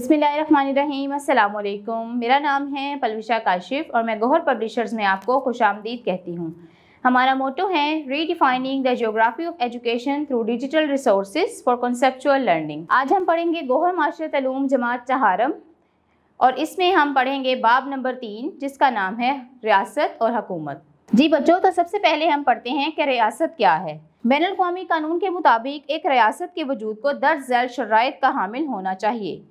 बिसमीम मेरा नाम है पलविशा काशिफ और मैं गोहर पब्लिशर्स में आपको खुश आमदीद कहती हूँ हमारा मोटो है redefining the geography of education through digital resource for conceptual learning आज हम पढ़ेंगे गोहर माशरत अलूम जमात चहारम और इसमें हम पढ़ेंगे बाब नंबर तीन जिसका नाम है रियासत और हकूमत जी बच्चों तो सबसे पहले हम पढ़ते हैं कि रियासत क्या है बैन अवी कानून के मुताबिक एक रियासत के वजूद को दर्ज झैल शराइ का हामिल होना चाहिए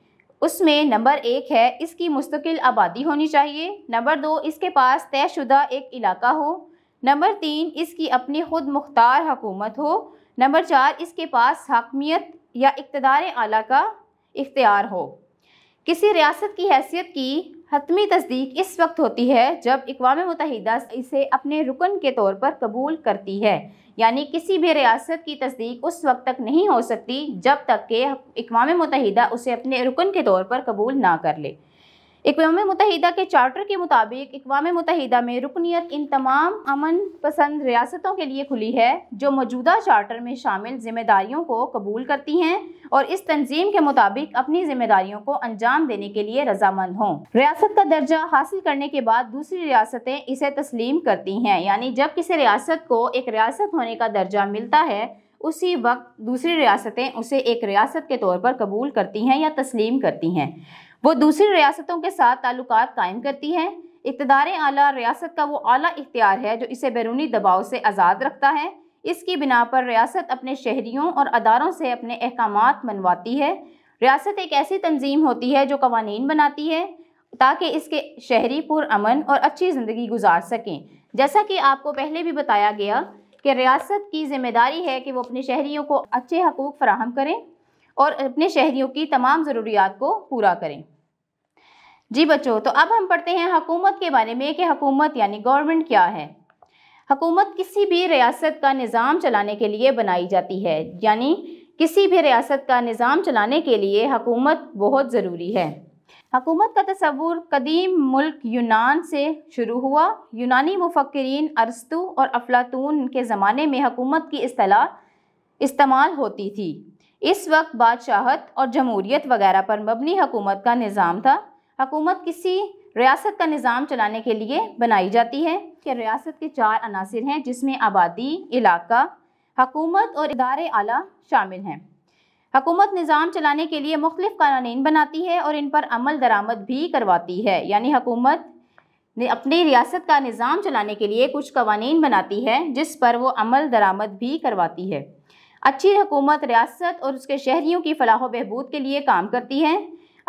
उसमें नंबर एक है इसकी मुस्तकिल आबादी होनी चाहिए नंबर दो इसके पास तयशुदा एक इलाका हो नंबर तीन इसकी अपनी खुद मुख्तार हकूमत हो नंबर चार इसके पास हाकमियत या इकतदार आला का इख्तियार हो किसी रियासत की हैसियत की हतमी तस्दीक इस वक्त होती है जब अकवा मुतहदा इसे अपने रुकन के तौर पर कबूल करती है यानी किसी भी रियासत की तस्दीक उस वक्त तक नहीं हो सकती जब तक कि अकवा मुतहदा उसे अपने रुकन के तौर पर कबूल ना कर ले इकवाम मुतहदा के चार्टर के मुताबिक इकवाम मुतहदा में रुकनीत इन तमाम अमन पसंद रियासतों के लिए खुली है जो मौजूदा चार्टर में शामिल जिम्मेदारियों को कबूल करती हैं और इस तंजीम के मुताबिक अपनी जिम्मेदारियों को अंजाम देने के लिए रजामंद हों रियासत का दर्जा हासिल करने के बाद दूसरी रियासतें इसे तस्लीम करती हैं यानी जब किसी रियासत को एक रियासत होने का दर्जा मिलता है उसी वक्त दूसरी रियासतें उसे एक रियासत के तौर पर कबूल करती हैं या तस्लीम करती हैं वो दूसरी रियासतों के साथ ताल्लुक कायम करती हैं इकतदार आला रियासत का वो आला इख्तियार है जो इसे बैरूनी दबाव से आज़ाद रखता है इसकी बिना पर रियासत अपने शहरीों और अदारों से अपने अहकाम मनवाती है रियासत एक ऐसी तंजीम होती है जो कवानीन बनाती है ताकि इसके शहरी पुरान और अच्छी ज़िंदगी गुजार सकें जैसा कि आपको पहले भी बताया गया कि रियासत की जिम्मेदारी है कि वो अपने शहरीों को अच्छे हकूक़ फराहम करें और अपने शहरियों की तमाम ज़रूरियात को पूरा करें जी बच्चों तो अब हम पढ़ते हैं हकूमत के बारे में कि हकूमत यानी गवर्नमेंट क्या है हकूमत किसी भी रियासत का निज़ाम चलाने के लिए बनाई जाती है यानी किसी भी रियासत का निज़ाम चलाने के लिए हकूमत बहुत ज़रूरी है हकूमत का तस्वूर कदीम मुल्क यूनान से शुरू हुआ यूनानी मुफक्रीन अरस्तु और अफलातून के ज़माने में हकूमत की असलाह इस्तेमाल होती थी इस वक्त बादशाहत और जमहूरीत वगैरह पर मबनी हकूमत का निज़ाम था हकूमत किसी रियासत का निज़ाम चलाने के लिए बनाई जाती है कि रियासत के चार अनासर हैं जिसमें आबादी इलाका हकूमत और इदार आला शामिल हैं हकूमत निज़ाम चलाने के लिए मुख्तफ कानून बनाती है और इन पर अमल दरामद भी करवाती है यानी हकूमत ने अपनी रियासत का निज़ाम चलाने के लिए कुछ कवानीन बनाती है जिस पर वो अमल दरामद भी करवाती है अच्छी हुकूमत रियासत और उसके शहरीों की फलाह बहबूद के लिए काम करती है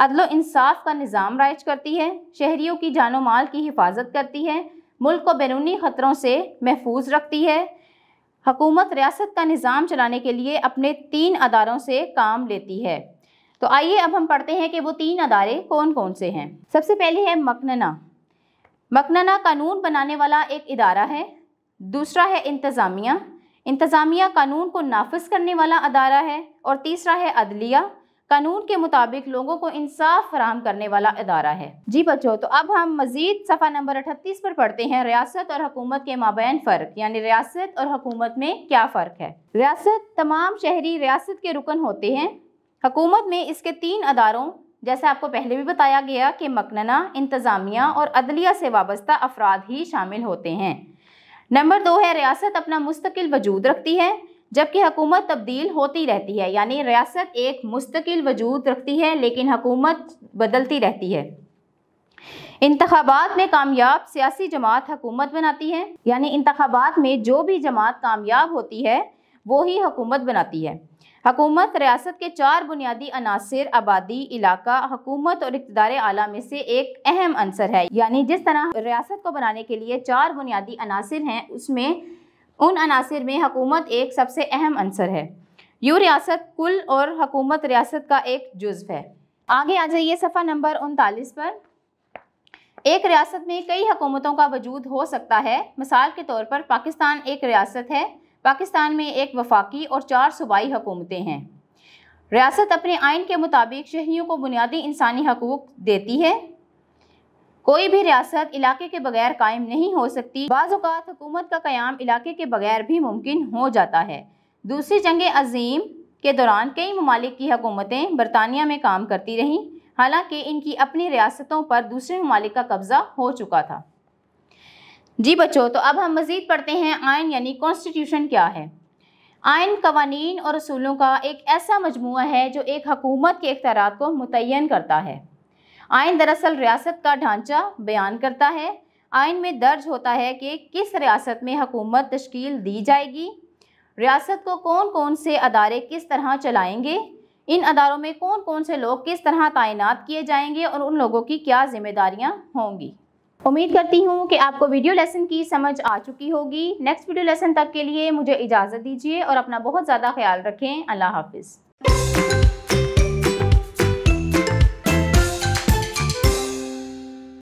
अदलो इंसाफ का निज़ाम राइज करती है शहरीों की जान माल की हिफाजत करती है मुल्क को बैरूनी ख़तरों से महफूज रखती है हकूमत रियासत का निज़ाम चलाने के लिए अपने तीन अदारों से काम लेती है तो आइए अब हम पढ़ते हैं कि वो तीन अदारे कौन कौन से हैं सबसे पहले है मकनना मकनना कानून बनाने वाला एक अदारा है दूसरा है इंतज़ामिया इंतज़ामिया कानून को नाफज करने वाला अदारा है और तीसरा है अदलिया कानून के मुताबिक लोगों को इंसाफ फराम करने वाला अदारा है जी बच्चों तो अब हम मजीद सफ़ा नंबर अठतीस पर पढ़ते हैं रियासत और हकूमत के माबेन फ़र्क यानी रियासत और हकूमत में क्या फ़र्क है रियासत तमाम शहरी रियासत के रुकन होते हैं हकूमत में इसके तीन अदारों जैसे आपको पहले भी बताया गया कि मकनना इंतज़ामिया और अदलिया से वाबस्ता अफराद ही शामिल होते हैं नंबर दो है रियासत अपना मुस्तकिल वजूद रखती है जबकि हकूमत तब्दील होती रहती है यानी रियासत एक मुस्तकिल वजूद रखती है लेकिन हकूमत बदलती रहती है इंतबात में कामयाब सियासी जमात हकूमत बनाती है यानी इंतबात में जो भी जमात कामयाब होती है वो ही हकूमत बनाती है हकूमत रियासत के चार बुनियादी अनासर आबादी इलाका हकूमत और इकतदार आला में से एक अहम अंसर है यानी जिस तरह रियासत को बनाने के लिए चार बुनियादी अनासर हैं उसमें उन अनासर में हकूमत एक सबसे अहम अंसर है यू रियासत कुल और हकूमत रियासत का एक जुज्व है आगे आ जाइए सफ़ा नंबर उनतालीस पर एक रियासत में कई हकूमतों का वजूद हो सकता है मिसाल के तौर पर पाकिस्तान एक रियासत है पाकिस्तान में एक वफाकी और चार सूबाई हुकूमतें हैं रियासत अपने आइन के मुताबिक शहरीों को बुनियादी इंसानी हकूक़ देती है कोई भी रियासत इलाके के बगैर कायम नहीं हो सकती बाज़ात हुकूमत का क़्याम इलाके के बगैर भी मुमकिन हो जाता है दूसरी जंग अजीम के दौरान कई ममालिक की हकूमतें बरतानिया में काम करती रहीं हालांकि इनकी अपनी रियासतों पर दूसरे ममालिक का कब्ज़ा हो चुका था जी बच्चों तो अब हम मज़ीद पढ़ते हैं आयन यानी कॉन्स्टिट्यूशन क्या है आयन कवानीन और असूलों का एक ऐसा मजमू है जो एक हकूमत के अख्तियार को मुतन करता है आयन दरअसल रियासत का ढांचा बयान करता है आयन में दर्ज होता है कि किस रियासत में हकूमत तश्कील दी जाएगी रियासत को कौन कौन से अदारे किस तरह चलाएंगे इन अदारों में कौन कौन से लोग किस तरह तैनात किए जाएंगे और उन लोगों की क्या जिम्मेदारियाँ होंगी उम्मीद करती हूँ कि आपको वीडियो लेसन की समझ आ चुकी होगी नेक्स्ट वीडियो लेसन तक के लिए मुझे इजाज़त दीजिए और अपना बहुत ज़्यादा ख्याल रखें अल्लाह हाफिज़